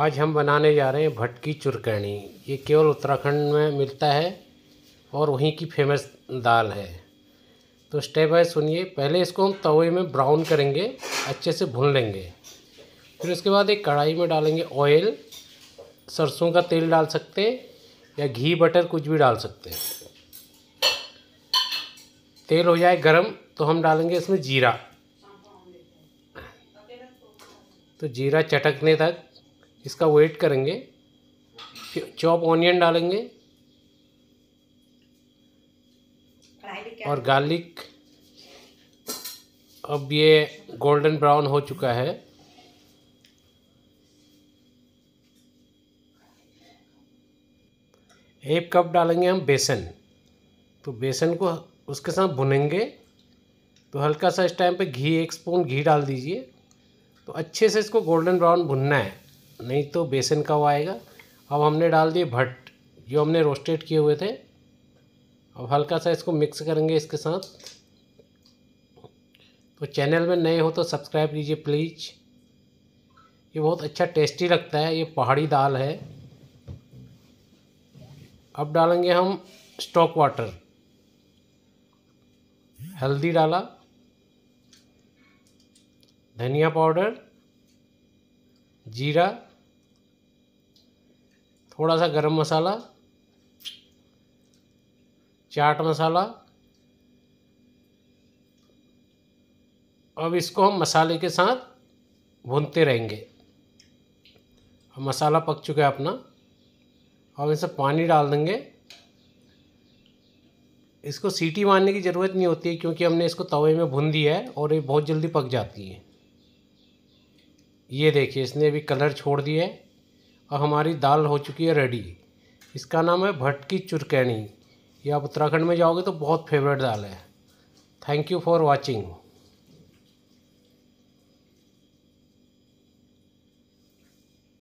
आज हम बनाने जा रहे हैं भटकी चुरकैनी ये केवल उत्तराखंड में मिलता है और वहीं की फेमस दाल है तो स्टेप बाय सुनिए पहले इसको हम तवे में ब्राउन करेंगे अच्छे से भून लेंगे फिर उसके बाद एक कढ़ाई में डालेंगे ऑयल सरसों का तेल डाल सकते हैं या घी बटर कुछ भी डाल सकते हैं तेल हो जाए गरम तो हम डालेंगे इसमें जीरा तो जीरा चटकने तक इसका वेट करेंगे चॉप ऑनियन डालेंगे और गार्लिक अब ये गोल्डन ब्राउन हो चुका है एक कप डालेंगे हम बेसन तो बेसन को उसके साथ भुनेंगे तो हल्का सा इस टाइम पे घी एक स्पून घी डाल दीजिए तो अच्छे से इसको गोल्डन ब्राउन भुनना है नहीं तो बेसन का वो आएगा अब हमने डाल दिए भट्ट जो हमने रोस्टेड किए हुए थे अब हल्का सा इसको मिक्स करेंगे इसके साथ तो चैनल में नए हो तो सब्सक्राइब कीजिए प्लीज़ ये बहुत अच्छा टेस्टी लगता है ये पहाड़ी दाल है अब डालेंगे हम स्टॉक वाटर हल्दी डाला धनिया पाउडर जीरा थोड़ा सा गरम मसाला चाट मसाला अब इसको हम मसाले के साथ भूनते रहेंगे मसाला पक चुका है अपना अब इसे पानी डाल देंगे इसको सीटी मारने की ज़रूरत नहीं होती है क्योंकि हमने इसको तवे में भून दिया है और ये बहुत जल्दी पक जाती है ये देखिए इसने अभी कलर छोड़ दिया है और हमारी दाल हो चुकी है रेडी इसका नाम है भट्ट की चुरकैनी ये आप उत्तराखंड में जाओगे तो बहुत फेवरेट दाल है थैंक यू फॉर वॉचिंग